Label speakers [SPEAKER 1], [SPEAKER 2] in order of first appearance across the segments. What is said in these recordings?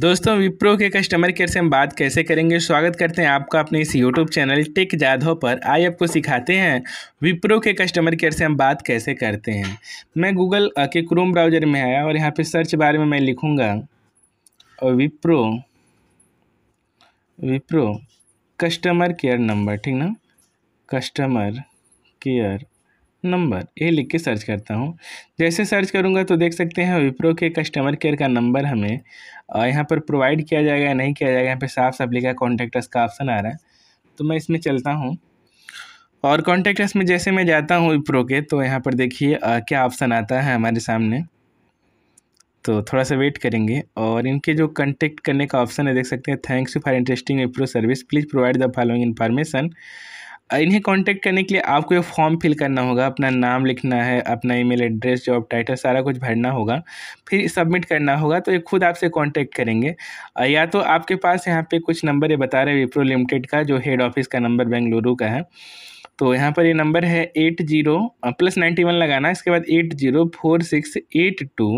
[SPEAKER 1] दोस्तों विप्रो के customer care से हम बात कैसे करेंगे स्वागत करते हैं आपका अपने इस यूट्यूब चैनल टेक जाधव पर आई आपको सिखाते हैं विप्रो के कस्टमर केयर से हम बात कैसे करते हैं मैं गूगल के क्रोम ब्राउजर में आया और यहाँ पे सर्च बारे में मैं लिखूँगा Wipro Wipro customer care number ठीक ना कस्टमर केयर नंबर ये लिख के सर्च करता हूँ जैसे सर्च करूँगा तो देख सकते हैं विप्रो के कस्टमर केयर का नंबर हमें यहाँ पर प्रोवाइड किया जाएगा या नहीं किया जाएगा यहाँ पर साफ साफ लिखा कॉन्टैक्ट का ऑप्शन आ रहा है तो मैं इसमें चलता हूँ और कॉन्टैक्ट में जैसे मैं जाता हूँ विप्रो के तो यहाँ पर देखिए क्या ऑप्शन आता है हमारे सामने तो थोड़ा सा वेट करेंगे और इनके जो कॉन्टैक्ट करने का ऑप्शन है देख सकते हैं thanks you for interesting Wipro service please provide the following information इन्हें कांटेक्ट करने के लिए आपको ये फॉर्म फिल करना होगा अपना नाम लिखना है अपना ईमेल एड्रेस जॉब टाइटल सारा कुछ भरना होगा फिर सबमिट करना होगा तो ये खुद आपसे कांटेक्ट करेंगे या तो आपके पास यहाँ पे कुछ नंबर ये बता रहे हैं विप्रो लिमिटेड का जो हेड ऑफिस का नंबर बेंगलुरु का है तो यहाँ पर ये नंबर है eight zero plus ninety one लगाना इसके बाद eight zero four six eight two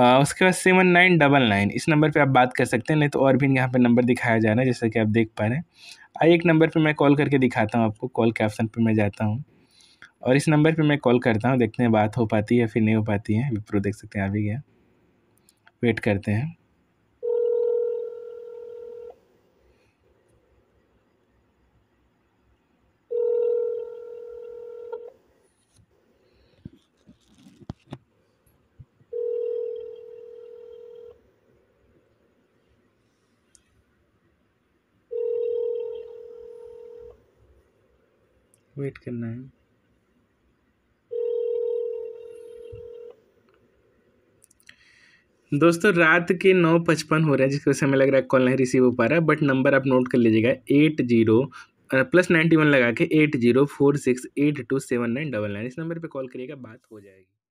[SPEAKER 1] उसके बाद सेवन नाइन डबल नाइन इस नंबर पे आप बात कर सकते हैं नहीं तो और भी यहाँ पे नंबर दिखाया जा रहा है जैसा कि आप देख पा रहे हैं आई एक नंबर पे मैं कॉल करके दिखाता हूँ आपको कॉल के ऑप्शन पे मैं जाता हूँ और इस नंबर पे मैं कॉल करता हूँ देखते हैं बात हो पाती है फिर नहीं हो पाती है विप्रो देख सकते हैं आ भी गया वेट करते हैं वेट करना है दोस्तों रात के नौ पचपन हो रहे हैं जिसकी वजह से हमें लग रहा है कॉल नहीं रिसीव हो पा रहा है बट नंबर आप नोट कर लीजिएगा eight zero plus ninety one लगा के eight zero four six eight two seven nine double nine इस नंबर पे कॉल करिएगा बात हो जाएगी